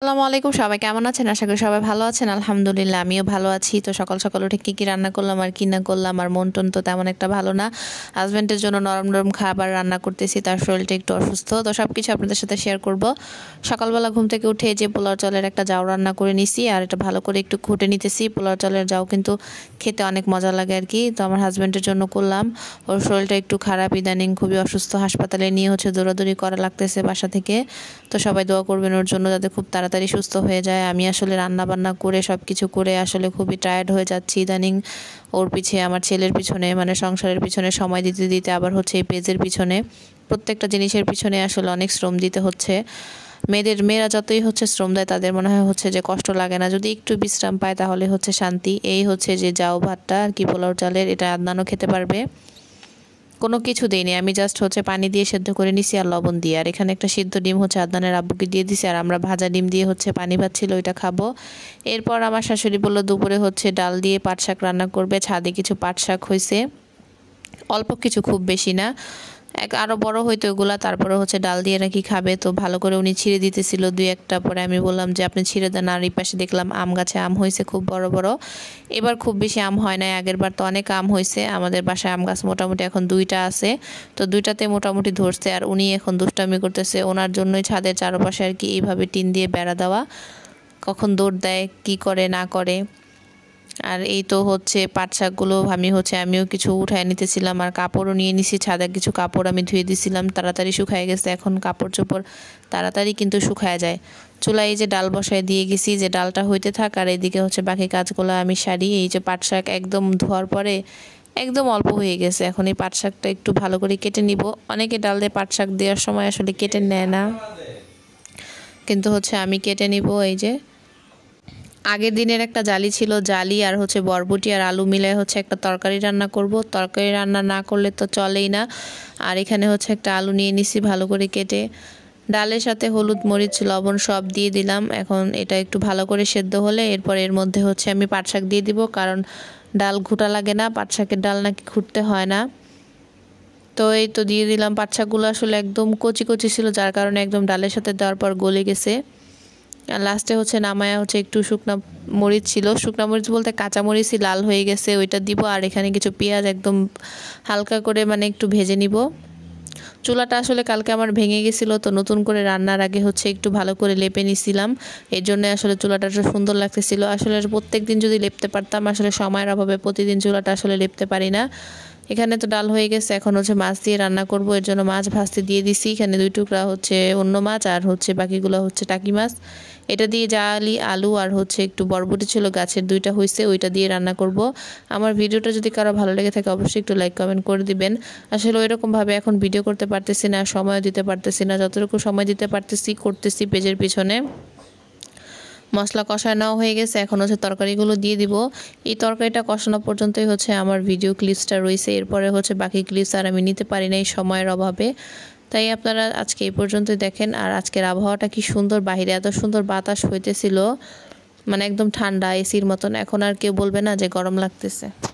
আসসালামু আলাইকুম সবাই কেমন আছেন আশা করি সবাই ভালো আছেন আলহামদুলিল্লাহ আমিও ভালো আছি তো সকাল সকাল উঠে কী কী রান্না করলাম আর কী না করলাম আর মন টন তো তেমন একটা ভালো না হাজব্যান্ডের জন্য নরম নরম খাবার রান্না করতেছি তার শরীরটা একটু অসুস্থ তো সব কিছু আপনাদের সাথে শেয়ার করব সকালবেলা ঘুম থেকে উঠে যে পোলার চলের একটা যাও রান্না করে নিছি আর এটা ভালো করে একটু ঘুটে নিতেছি পোলার চলের জাউ কিন্তু খেতে অনেক মজা লাগে আর কি তো আমার হাজব্যান্ডের জন্য করলাম ওর শরীরটা একটু খারাপ ইদানিং খুবই অসুস্থ হাসপাতালে নিয়ে হচ্ছে দৌড়াদৌড়ি করা লাগতেছে বাসা থেকে তো সবাই দোয়া করবেন ওর জন্য যাতে খুব তাড়াতাড়ি তাড়াতাড়ি সুস্থ হয়ে যায় আমি আসলে রান্না বান্না করে সব কিছু করে আসলে খুবই টায়ার্ড হয়ে যাচ্ছি ইদানিং ওর পিছিয়ে আমার ছেলের পিছনে মানে সংসারের পিছনে সময় দিতে দিতে আবার হচ্ছে এই পেজের পিছনে প্রত্যেকটা জিনিসের পিছনে আসলে অনেক শ্রম দিতে হচ্ছে মেয়েদের মেয়েরা যতই হচ্ছে শ্রম দেয় তাদের মনে হয় হচ্ছে যে কষ্ট লাগে না যদি একটু বিশ্রাম পায় তাহলে হচ্ছে শান্তি এই হচ্ছে যে যাও ভাতটা আর কি পোলাও চালের এটা আদনানও খেতে পারবে কোনো কিছু দিইনি আমি জাস্ট হচ্ছে পানি দিয়ে সেদ্ধ করে নিছি আর লবণ দিয়ে আর এখানে একটা সিদ্ধ ডিম হচ্ছে আদানের আব্বুকে দিয়ে দিছি আর আমরা ভাজা ডিম দিয়ে হচ্ছে পানি ভাজছিল ওইটা খাবো এরপর আমার শাশুড়ি বললো দুপুরে হচ্ছে ডাল দিয়ে পাট শাক রান্না করবে ছাদে কিছু পাট শাক হয়েছে অল্প কিছু খুব বেশি না এক আরও বড় হইতো ওগুলা তারপরে হচ্ছে ডাল দিয়ে নাকি খাবে তো ভালো করে উনি ছিঁড়ে দিতেছিল দুই একটা পরে আমি বললাম যে আপনি ছিঁড়ে দেন আর এই পাশে দেখলাম আম গাছে আম হয়েছে খুব বড় বড় এবার খুব বেশি আম হয় নাই আগের বার তো অনেক আম হয়েছে আমাদের বাসায় আম গাছ মোটামুটি এখন দুইটা আছে তো দুইটাতে মোটামুটি ধরছে আর উনি এখন দুষ্টামি করতেছে ওনার জন্যই ছাদের চারপাশে আর কি এইভাবে টিন দিয়ে বেড়া দেওয়া কখন দৌড় দেয় কি করে না করে আর এই তো হচ্ছে পাট শাকগুলো আমি হচ্ছে আমিও কিছু উঠায় নিতেছিলাম আর কাপড়ও নিয়ে নিছি সাদা কিছু কাপড় আমি ধুয়ে দিছিলাম তাড়াতাড়ি শুকায় গেছে এখন কাপড় চোপড় তাড়াতাড়ি কিন্তু শুকায় যায় চুলায় এই যে ডাল বসায় দিয়ে গেছি যে ডালটা হইতে থাক আর এইদিকে হচ্ছে বাকি কাজগুলো আমি সারি এই যে পাট শাক একদম ধোয়ার পরে একদম অল্প হয়ে গেছে এখন এই পাট শাকটা একটু ভালো করে কেটে নিব অনেকে ডাল দিয়ে পাট শাক দেওয়ার সময় আসলে কেটে নেয় না কিন্তু হচ্ছে আমি কেটে নিব এই যে আগের দিনের একটা জালি ছিল জালি আর হচ্ছে বরবটি আর আলু মিলে হচ্ছে একটা তরকারি রান্না করব তরকারি রান্না না করলে তো চলেই না আর এখানে হচ্ছে একটা আলু নিয়ে নিছি ভালো করে কেটে ডালের সাথে হলুদ মরিচ লবণ সব দিয়ে দিলাম এখন এটা একটু ভালো করে সেদ্ধ হলে এরপর এর মধ্যে হচ্ছে আমি পাট শাক দিয়ে দিব কারণ ডাল ঘুটা লাগে না পাট শাকের ডাল নাকি ঘুরতে হয় না তো এই তো দিয়ে দিলাম পাট শাকগুলো আসলে একদম কচি কচি ছিল যার কারণে একদম ডালের সাথে দেওয়ার পর গলে গেছে লাস্টে হচ্ছে নামায়া হচ্ছে একটু শুকনা মরিচ ছিল শুকনা মরিচ বলতে কাঁচা মরিচই লাল হয়ে গেছে ওইটা দিব আর এখানে কিছু পেঁয়াজ একদম হালকা করে মানে একটু ভেজে নিব চুলাটা আসলে কালকে আমার ভেঙে গেছিলো তো নতুন করে রান্নার আগে হচ্ছে একটু ভালো করে লেপে নিছিলাম এর জন্য আসলে চুলাটা একটু সুন্দর লাগতেছিলো আসলে প্রত্যেক দিন যদি লেপতে পারতাম আসলে সময়ের অভাবে প্রতিদিন চুলাটা আসলে লেপতে পারি না এখানে তো ডাল হয়ে গেছে এখন হচ্ছে মাছ দিয়ে রান্না করব এর জন্য মাছ ভাজতে দিয়ে দিছি এখানে দুই টুকরা হচ্ছে অন্য মাছ আর হচ্ছে বাকিগুলো হচ্ছে টাকি মাছ এটা দিয়ে জালি আলু আর হচ্ছে একটু বরবটি ছিল গাছের দুইটা হয়েছে ওইটা দিয়ে রান্না করব আমার ভিডিওটা যদি কারো ভালো লেগে থাকে অবশ্যই একটু লাইক কমেন্ট করে দিবেন আসলে ওইরকমভাবে এখন ভিডিও করতে পারতেছি না সময় দিতে পারতেছি না যতটুকু সময় দিতে পারতেছি করতেছি পেজের পিছনে মশলা কষানো হয়ে গেছে এখন হচ্ছে তরকারিগুলো দিয়ে দিব এই তরকারিটা কষানো পর্যন্তই হচ্ছে আমার ভিডিও ক্লিপসটা রয়েছে এরপরে হচ্ছে বাকি ক্লিপস আর আমি নিতে পারি নাই সময়ের অভাবে তাই আপনারা আজকে এই পর্যন্তই দেখেন আর আজকের আবহাওয়াটা কি সুন্দর বাহিরে এত সুন্দর বাতাস হইতেছিল মানে একদম ঠান্ডা এসির মতন এখন আর কেউ বলবে না যে গরম লাগতেছে